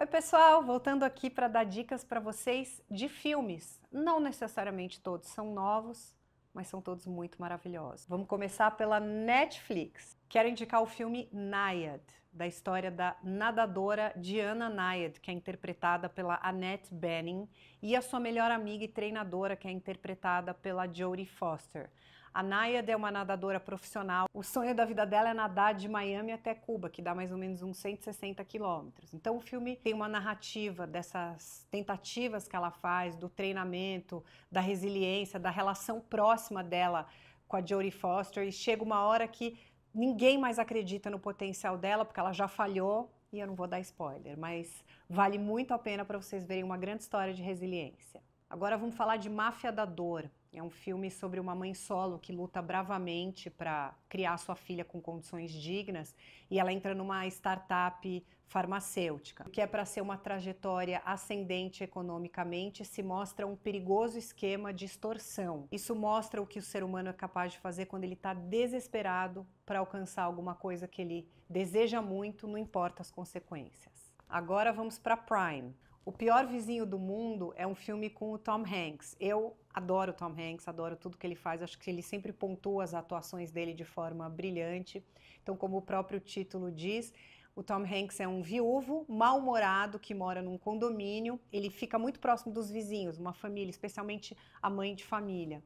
Oi, pessoal! Voltando aqui para dar dicas para vocês de filmes. Não necessariamente todos são novos, mas são todos muito maravilhosos. Vamos começar pela Netflix. Quero indicar o filme Naiad, da história da nadadora Diana Naiad, que é interpretada pela Annette Bening, e a sua melhor amiga e treinadora, que é interpretada pela Jodie Foster. A Nayad é uma nadadora profissional. O sonho da vida dela é nadar de Miami até Cuba, que dá mais ou menos uns 160 quilômetros. Então o filme tem uma narrativa dessas tentativas que ela faz, do treinamento, da resiliência, da relação próxima dela com a Jodie Foster. E chega uma hora que ninguém mais acredita no potencial dela, porque ela já falhou, e eu não vou dar spoiler, mas vale muito a pena para vocês verem uma grande história de resiliência. Agora vamos falar de Máfia da Dor. É um filme sobre uma mãe solo que luta bravamente para criar sua filha com condições dignas e ela entra numa startup farmacêutica, que é para ser uma trajetória ascendente economicamente, se mostra um perigoso esquema de extorsão. Isso mostra o que o ser humano é capaz de fazer quando ele está desesperado para alcançar alguma coisa que ele deseja muito, não importa as consequências. Agora vamos para Prime. O Pior Vizinho do Mundo é um filme com o Tom Hanks. Eu adoro o Tom Hanks, adoro tudo que ele faz, acho que ele sempre pontua as atuações dele de forma brilhante. Então, como o próprio título diz, o Tom Hanks é um viúvo mal-humorado que mora num condomínio. Ele fica muito próximo dos vizinhos, uma família, especialmente a mãe de família.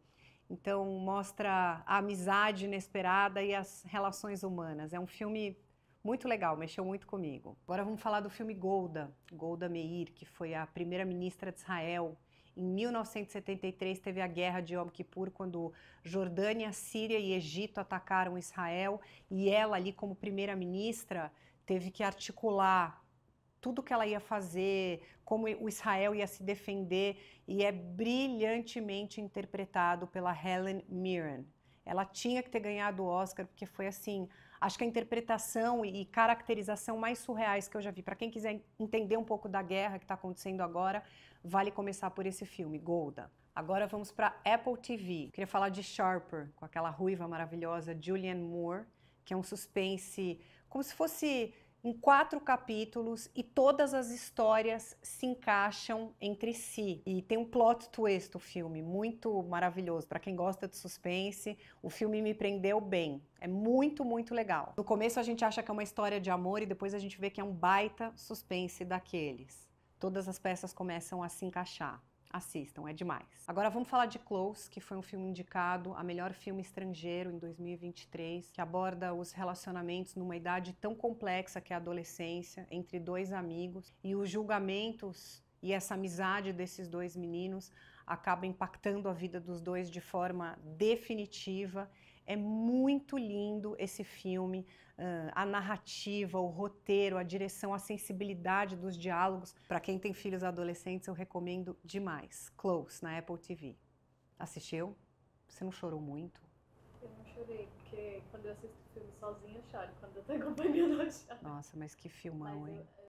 Então, mostra a amizade inesperada e as relações humanas. É um filme muito legal, mexeu muito comigo. Agora vamos falar do filme Golda, Golda Meir, que foi a primeira ministra de Israel. Em 1973 teve a guerra de Yom Kippur, quando Jordânia, Síria e Egito atacaram Israel e ela ali como primeira ministra teve que articular tudo que ela ia fazer, como o Israel ia se defender, e é brilhantemente interpretado pela Helen Mirren. Ela tinha que ter ganhado o Oscar, porque foi assim acho que a interpretação e caracterização mais surreais que eu já vi. Para quem quiser entender um pouco da guerra que está acontecendo agora, vale começar por esse filme, Golda. Agora vamos para Apple TV. Queria falar de Sharper, com aquela ruiva maravilhosa Julianne Moore, que é um suspense como se fosse em quatro capítulos e todas as histórias se encaixam entre si. E tem um plot twist o filme, muito maravilhoso. Para quem gosta de suspense, o filme me prendeu bem. É muito, muito legal. No começo a gente acha que é uma história de amor e depois a gente vê que é um baita suspense daqueles. Todas as peças começam a se encaixar assistam, é demais. Agora vamos falar de Close, que foi um filme indicado a melhor filme estrangeiro em 2023, que aborda os relacionamentos numa idade tão complexa que é a adolescência, entre dois amigos, e os julgamentos e essa amizade desses dois meninos acaba impactando a vida dos dois de forma definitiva. É muito lindo esse filme, a narrativa, o roteiro, a direção, a sensibilidade dos diálogos. Para quem tem filhos adolescentes, eu recomendo demais. Close, na Apple TV. Assistiu? Você não chorou muito? Eu não chorei, porque quando eu assisto filme sozinha, eu choro. Quando eu tô acompanhando, eu choro. Nossa, mas que filmão, mas hein? eu...